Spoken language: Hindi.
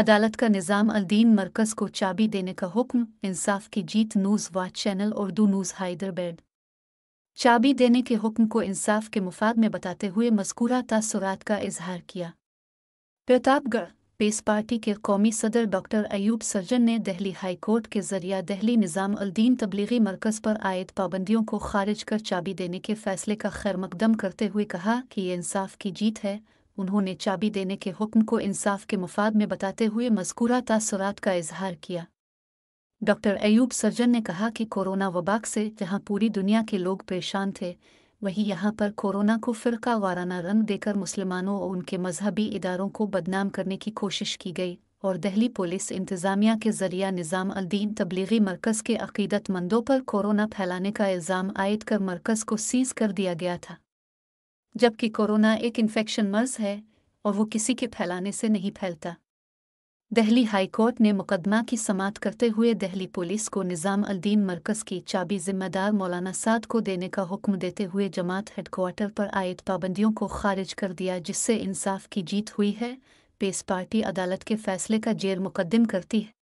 अदालत का निज़ाम अल्दीन मरकज़ को चाबी देने का हुक्म इंसाफ की जीत news watch channel Urdu news Hyderabad चाबी देने के हुक्म को इंसाफ के मुफाद में बताते हुए मस्कूरा तसरात का इजहार किया प्रतापगढ़ पेस पार्टी के कौमी सदर डॉक्टर अयूब सर्जन ने दिल्ली हाईकोर्ट के जरिया दिल्ली निज़ाम अल्दीन तबलीगी मरकज़ पर आयद पाबंदियों को खारिज कर चाबी देने के फैसले का खैर मकदम करते हुए कहा कि ये इंसाफ की जीत है उन्होंने चाबी देने के हुक्म को इंसाफ के मुफाद में बताते हुए मजकूरा तासरात का इजहार किया डॉक्टर एयूब सर्जन ने कहा कि कोरोना वबाक से जहां पूरी दुनिया के लोग परेशान थे वहीं यहाँ पर कोरोना को फ़िरका वाराना रंग देकर मुसलमानों और उनके मजहबी इदारों को बदनाम करने की कोशिश की गई और दहली पुलिस इंतज़ामिया के जरिया निज़ाम अल्दीन तबलीगी मरकज़ के अकीदतमंदों पर कोरोना फैलाने का इल्ज़ाम आयद कर मरकज़ को सीज कर दिया गया था जबकि कोरोना एक इन्फेक्शन मर्ज है और वो किसी के फैलाने से नहीं फैलता दिल्ली हाईकोर्ट ने मुकदमा की समाप्त करते हुए दिल्ली पुलिस को निज़ाम अल्दीन मरकज़ की चाबी जिम्मेदार मौलाना साद को देने का हुक्म देते हुए जमात हेडक्वार्टर पर आयद पाबंदियों को खारिज कर दिया जिससे इंसाफ की जीत हुई है पेस पार्टी अदालत के फैसले का जेर मुकदम करती है